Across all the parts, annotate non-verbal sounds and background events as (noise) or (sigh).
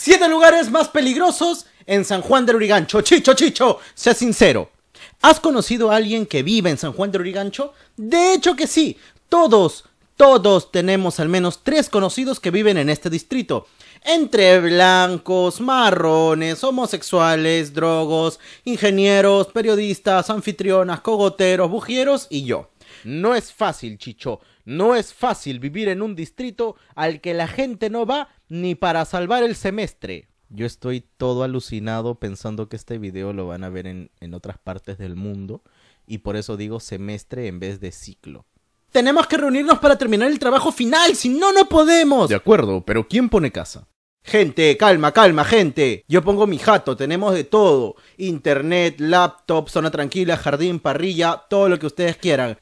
Siete lugares más peligrosos en San Juan de Urigancho. Chicho, chicho, sea sincero. ¿Has conocido a alguien que vive en San Juan de Urigancho? De hecho que sí. Todos, todos tenemos al menos tres conocidos que viven en este distrito. Entre blancos, marrones, homosexuales, drogos, ingenieros, periodistas, anfitrionas, cogoteros, bujieros y yo. No es fácil, Chicho. No es fácil vivir en un distrito al que la gente no va ni para salvar el semestre. Yo estoy todo alucinado pensando que este video lo van a ver en, otras partes del mundo y por eso digo semestre en vez de ciclo. Tenemos que reunirnos para terminar el trabajo final, si no, no podemos. De acuerdo, pero ¿quién pone casa? Gente, calma, calma, gente. Yo pongo mi jato, tenemos de todo. Internet, laptop, zona tranquila, jardín, parrilla, todo lo que ustedes quieran.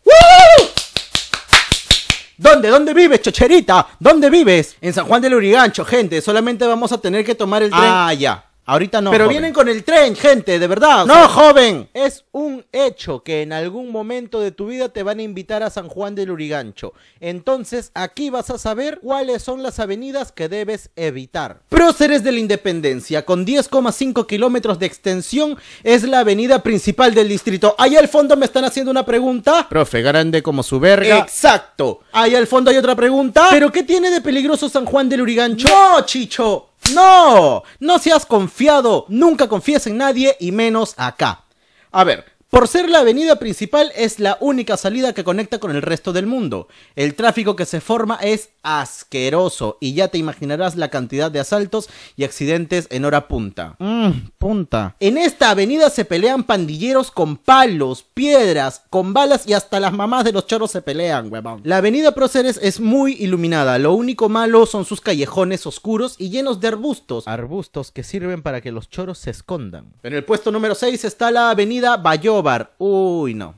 ¿Dónde? ¿Dónde vives, chocherita? ¿Dónde vives? En San Juan del Urigancho, gente. Solamente vamos a tener que tomar el tren. Ah, ya. Ahorita no. Pero vienen con el tren, gente, de verdad. No, joven. Es un hecho que en algún momento de tu vida te van a invitar a San Juan del Urigancho. Entonces aquí vas a saber cuáles son las avenidas que debes evitar. Próceres de la Independencia, con 10,5 kilómetros de extensión, es la avenida principal del distrito. Ahí al fondo me están haciendo una pregunta. Profe, grande como su verga. Exacto. Ahí al fondo hay otra pregunta. ¿Pero qué tiene de peligroso San Juan del Urigancho? No, Chicho. No, no seas confiado, nunca confíes en nadie y menos acá. A ver, por ser la avenida principal es la única salida que conecta con el resto del mundo. El tráfico que se forma es asqueroso y ya te imaginarás la cantidad de asaltos y accidentes en hora punta. Mmm, punta. En esta avenida se pelean pandilleros con palos, piedras, con balas y hasta las mamás de los choros se pelean, huevón. La avenida Proceres es muy iluminada, lo único malo son sus callejones oscuros y llenos de arbustos. Arbustos que sirven para que los choros se escondan. En el puesto número 6 está la avenida Bayobar. Uy, no.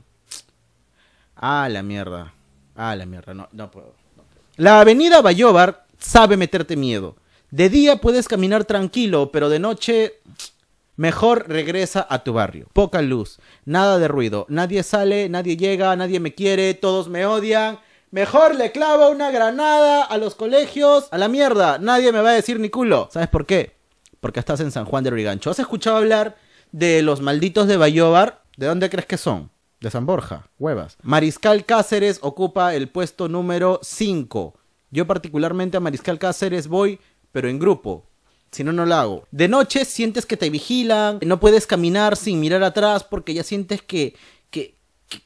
Ah, la mierda. Ah, la mierda, no, no puedo. La avenida Bayobar sabe meterte miedo. De día puedes caminar tranquilo, pero de noche Mejor regresa a tu barrio. Poca luz, nada de ruido. Nadie sale, nadie llega, nadie me quiere, todos me odian. Mejor le clavo una granada a los colegios, a la mierda. Nadie me va a decir ni culo. ¿Sabes por qué? Porque estás en San Juan de Origancho. ¿Has escuchado hablar de los malditos de Bayobar? ¿De dónde crees que son? De San Borja, huevas. Mariscal Cáceres ocupa el puesto número 5. Yo particularmente a Mariscal Cáceres voy, pero en grupo. Si no, no lo hago. De noche sientes que te vigilan, no puedes caminar sin mirar atrás porque ya sientes que, que,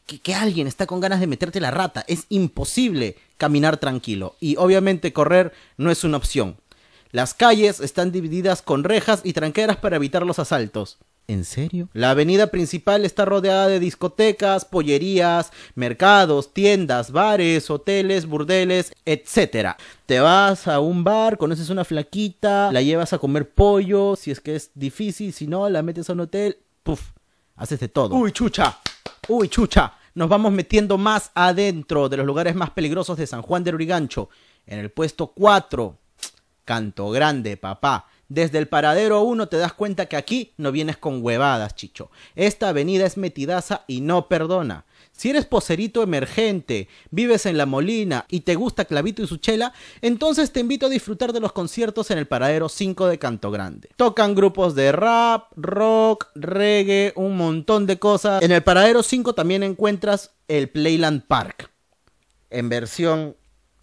que, que alguien está con ganas de meterte la rata. Es imposible caminar tranquilo. Y obviamente correr no es una opción. Las calles están divididas con rejas y tranqueras para evitar los asaltos. ¿En serio? La avenida principal está rodeada de discotecas, pollerías, mercados, tiendas, bares, hoteles, burdeles, etc. Te vas a un bar, conoces una flaquita, la llevas a comer pollo, si es que es difícil, si no, la metes a un hotel, puff, haces de todo. Uy, chucha. Uy, chucha. Nos vamos metiendo más adentro de los lugares más peligrosos de San Juan de Urigancho. En el puesto 4, Canto Grande, papá desde el paradero 1 te das cuenta que aquí no vienes con huevadas, chicho. Esta avenida es metidaza y no perdona. Si eres poserito emergente, vives en La Molina y te gusta Clavito y su chela, entonces te invito a disfrutar de los conciertos en el paradero 5 de Canto Grande. Tocan grupos de rap, rock, reggae, un montón de cosas. En el paradero 5 también encuentras el Playland Park en versión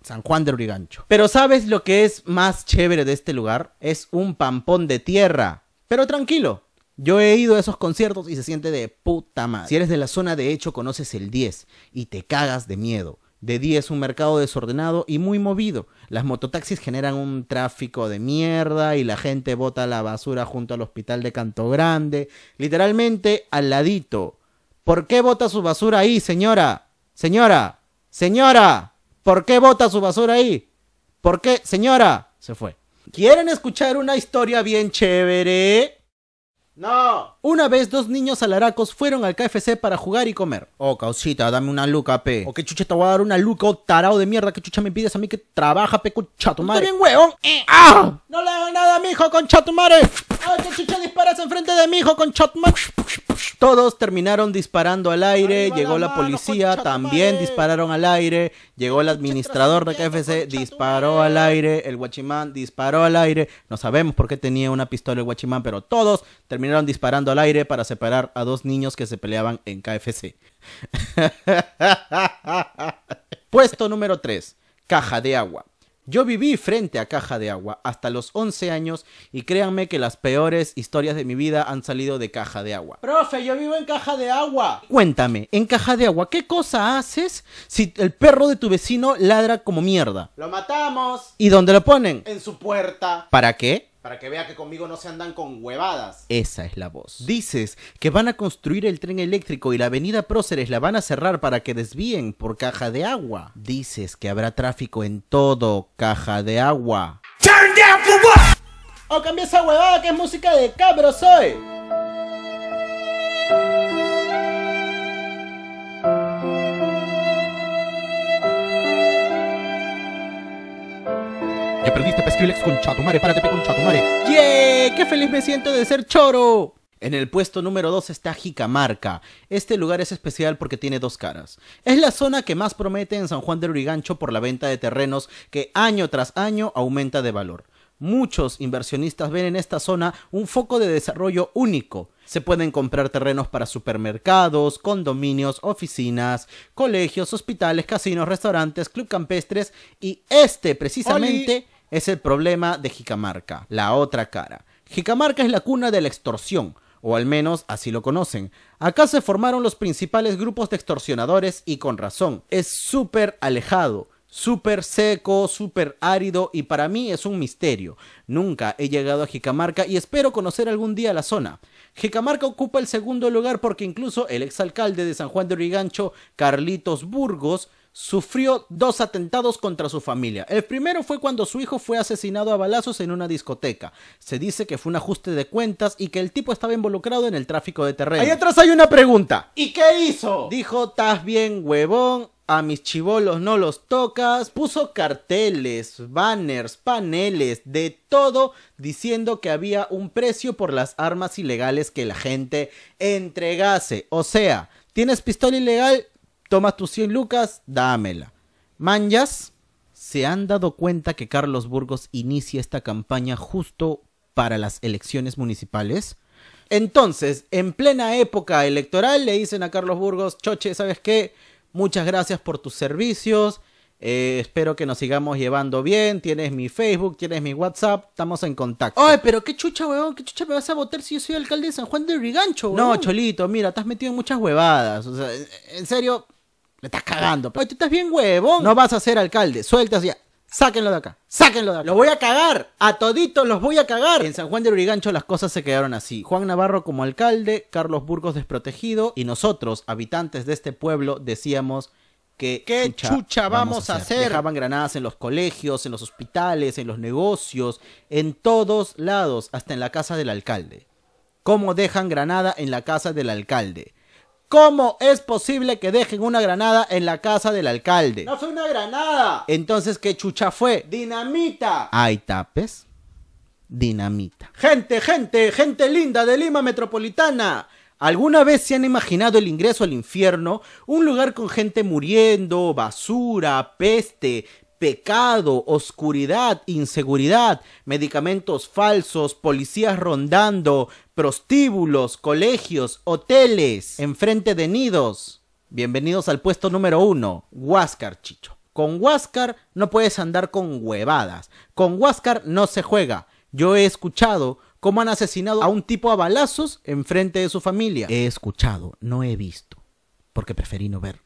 San Juan de Urigancho. Pero ¿sabes lo que es más chévere de este lugar? Es un pampón de tierra. Pero tranquilo, yo he ido a esos conciertos y se siente de puta madre. Si eres de la zona de hecho conoces el 10 y te cagas de miedo. De 10 es un mercado desordenado y muy movido. Las mototaxis generan un tráfico de mierda y la gente bota la basura junto al hospital de Canto Grande. Literalmente al ladito. ¿Por qué bota su basura ahí, señora? Señora. Señora. ¿Por qué bota su basura ahí? ¿Por qué? Señora, se fue. ¿Quieren escuchar una historia bien chévere? No. Una vez dos niños alaracos fueron al KFC para jugar y comer. Oh, causita, dame una luca, pe. O oh, qué chucha te voy a dar una luca, oh tarao de mierda, qué chucha me pides a mí que trabaja, pe, Con chatumare madre. bien, huevón? Eh. ¡Ah! No le hagas nada a mi hijo, con chatumare ¡Ay, qué chucha disparas enfrente de mi hijo, con chatumare todos terminaron disparando al aire, llegó la, policía, también dispararon al aire, llegó el administrador de KFC, disparó al aire, el guachimán disparó al aire, no sabemos por qué tenía una pistola el guachimán, pero todos terminaron disparando al aire para separar a dos niños que se peleaban en KFC. (laughs) Puesto número 3, caja de agua. Yo viví frente a caja de agua hasta los 11 años y créanme que las peores historias de mi vida han salido de caja de agua. Profe, yo vivo en caja de agua. Cuéntame, en caja de agua, ¿qué cosa haces si el perro de tu vecino ladra como mierda? Lo matamos. ¿Y dónde lo ponen? En su puerta. ¿Para qué? Para que vea que conmigo no se andan con huevadas. Esa es la voz. Dices que van a construir el tren eléctrico y la avenida Próceres la van a cerrar para que desvíen por caja de agua. Dices que habrá tráfico en todo caja de agua. Turn down for what? O oh, cambia esa huevada que es música de cabros hoy. Ya perdiste Pesquilex con Chatumare, párate con Chatumare. ¡Yeah! ¡Qué feliz me siento de ser choro! En el puesto número 2 está Jicamarca. Este lugar es especial porque tiene dos caras. Es la zona que más promete en San Juan del Urigancho por la venta de terrenos que año tras año aumenta de valor. Muchos inversionistas ven en esta zona un foco de desarrollo único. Se pueden comprar terrenos para supermercados, condominios, oficinas, colegios, hospitales, casinos, restaurantes, club campestres y este precisamente es el problema de Jicamarca, la otra cara. Jicamarca es la cuna de la extorsión, o al menos así lo conocen. Acá se formaron los principales grupos de extorsionadores y con razón. Es súper alejado súper seco, súper árido y para mí es un misterio. Nunca he llegado a Jicamarca y espero conocer algún día la zona. Jicamarca ocupa el segundo lugar porque incluso el exalcalde de San Juan de Origancho Carlitos Burgos, sufrió dos atentados contra su familia. El primero fue cuando su hijo fue asesinado a balazos en una discoteca. Se dice que fue un ajuste de cuentas y que el tipo estaba involucrado en el tráfico de terreno. Ahí atrás hay una pregunta. ¿Y qué hizo? Dijo, estás bien, huevón, a mis chivolos no los tocas, puso carteles, banners, paneles, de todo, diciendo que había un precio por las armas ilegales que la gente entregase. O sea, ¿tienes pistola ilegal? Toma tus 100 lucas, dámela. Manjas, se han dado cuenta que Carlos Burgos inicia esta campaña justo para las elecciones municipales. Entonces, en plena época electoral, le dicen a Carlos Burgos, Choche, ¿sabes qué? Muchas gracias por tus servicios. Eh, espero que nos sigamos llevando bien. Tienes mi Facebook, tienes mi WhatsApp, estamos en contacto. Ay, pero qué chucha, weón, qué chucha me vas a votar si yo soy alcalde de San Juan de Rigancho, weón. No, Cholito, mira, te has metido en muchas huevadas. O sea, en serio, me estás cagando. Ay, tú estás bien, huevón. No vas a ser alcalde, sueltas ya. Sáquenlo de acá, sáquenlo de acá. ¡Lo voy a cagar, a toditos los voy a cagar. En San Juan de Urigancho las cosas se quedaron así. Juan Navarro como alcalde, Carlos Burgos desprotegido y nosotros, habitantes de este pueblo, decíamos que ¿Qué chucha, vamos, a hacer? Dejaban granadas en los colegios, en los hospitales, en los negocios, en todos lados, hasta en la casa del alcalde. ¿Cómo dejan granada en la casa del alcalde? ¿Cómo es posible que dejen una granada en la casa del alcalde? No fue una granada. Entonces, ¿qué chucha fue? Dinamita. Hay tapes. Dinamita. Gente, gente, gente linda de Lima Metropolitana. ¿Alguna vez se han imaginado el ingreso al infierno? Un lugar con gente muriendo, basura, peste, pecado, oscuridad, inseguridad, medicamentos falsos, policías rondando, prostíbulos, colegios, hoteles, enfrente de nidos. Bienvenidos al puesto número uno, Huáscar Chicho. Con Huáscar no puedes andar con huevadas. Con Huáscar no se juega. Yo he escuchado cómo han asesinado a un tipo a balazos enfrente de su familia. He escuchado, no he visto, porque preferí no ver.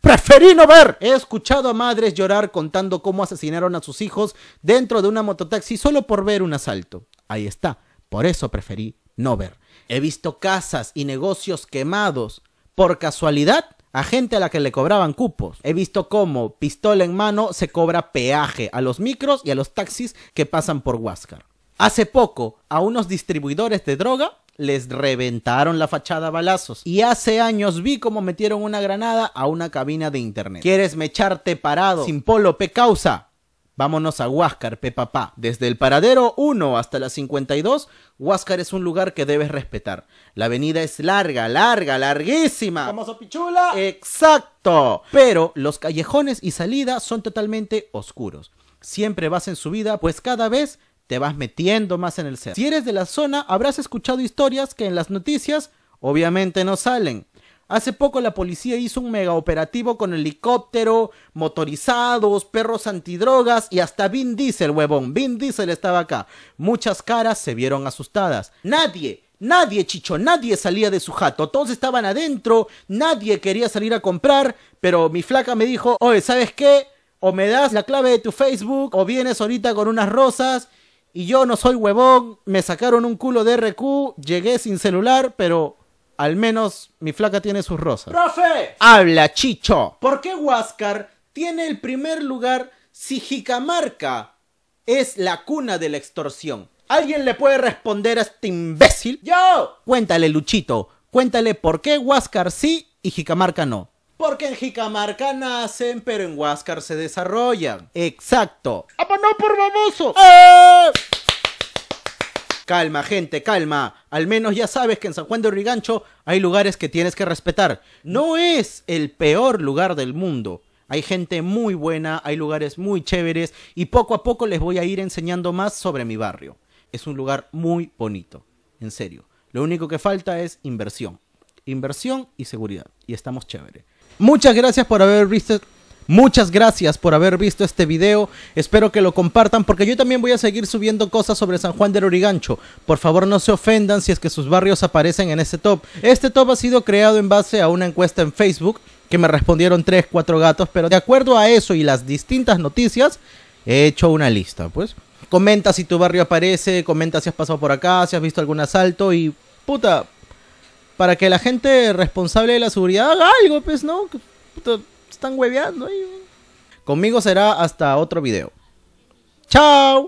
Preferí no ver. He escuchado a madres llorar contando cómo asesinaron a sus hijos dentro de una mototaxi solo por ver un asalto. Ahí está. Por eso preferí no ver. He visto casas y negocios quemados por casualidad a gente a la que le cobraban cupos. He visto cómo, pistola en mano, se cobra peaje a los micros y a los taxis que pasan por Huáscar. Hace poco, a unos distribuidores de droga les reventaron la fachada a balazos. Y hace años vi cómo metieron una granada a una cabina de internet. ¿Quieres mecharte parado sin polo pe causa? Vámonos a Huáscar, pe papá. Desde el paradero 1 hasta la 52, Huáscar es un lugar que debes respetar. La avenida es larga, larga, larguísima. a pichula! ¡Exacto! Pero los callejones y salidas son totalmente oscuros. Siempre vas en subida, pues cada vez te vas metiendo más en el ser. Si eres de la zona, habrás escuchado historias que en las noticias obviamente no salen. Hace poco la policía hizo un mega operativo con helicóptero, motorizados, perros antidrogas y hasta Vin Diesel, huevón. Vin Diesel estaba acá. Muchas caras se vieron asustadas. Nadie, nadie, chicho, nadie salía de su jato. Todos estaban adentro, nadie quería salir a comprar, pero mi flaca me dijo, oye, ¿sabes qué? O me das la clave de tu Facebook o vienes ahorita con unas rosas y yo no soy huevón, me sacaron un culo de RQ, llegué sin celular, pero al menos mi flaca tiene sus rosas. ¡Profe! ¡Habla, chicho! ¿Por qué Huáscar tiene el primer lugar si Jicamarca es la cuna de la extorsión? ¿Alguien le puede responder a este imbécil? ¡Yo! Cuéntale, Luchito, cuéntale por qué Huáscar sí y Jicamarca no. Porque en Jicamarca nacen, pero en Huáscar se desarrollan. Exacto. ¡Ah, no por famoso! ¡Eh! Calma, gente, calma. Al menos ya sabes que en San Juan de Rigancho hay lugares que tienes que respetar. No es el peor lugar del mundo. Hay gente muy buena, hay lugares muy chéveres y poco a poco les voy a ir enseñando más sobre mi barrio. Es un lugar muy bonito, en serio. Lo único que falta es inversión. Inversión y seguridad. Y estamos chéveres. Muchas gracias por haber visto Muchas gracias por haber visto este video. Espero que lo compartan porque yo también voy a seguir subiendo cosas sobre San Juan de Origancho. Por favor no se ofendan si es que sus barrios aparecen en este top. Este top ha sido creado en base a una encuesta en Facebook que me respondieron 3, 4 gatos, pero de acuerdo a eso y las distintas noticias, he hecho una lista, pues. Comenta si tu barrio aparece, comenta si has pasado por acá, si has visto algún asalto y puta, para que la gente responsable de la seguridad haga algo, pues, ¿no? Puta, están hueveando ahí. Conmigo será hasta otro video. ¡Chao!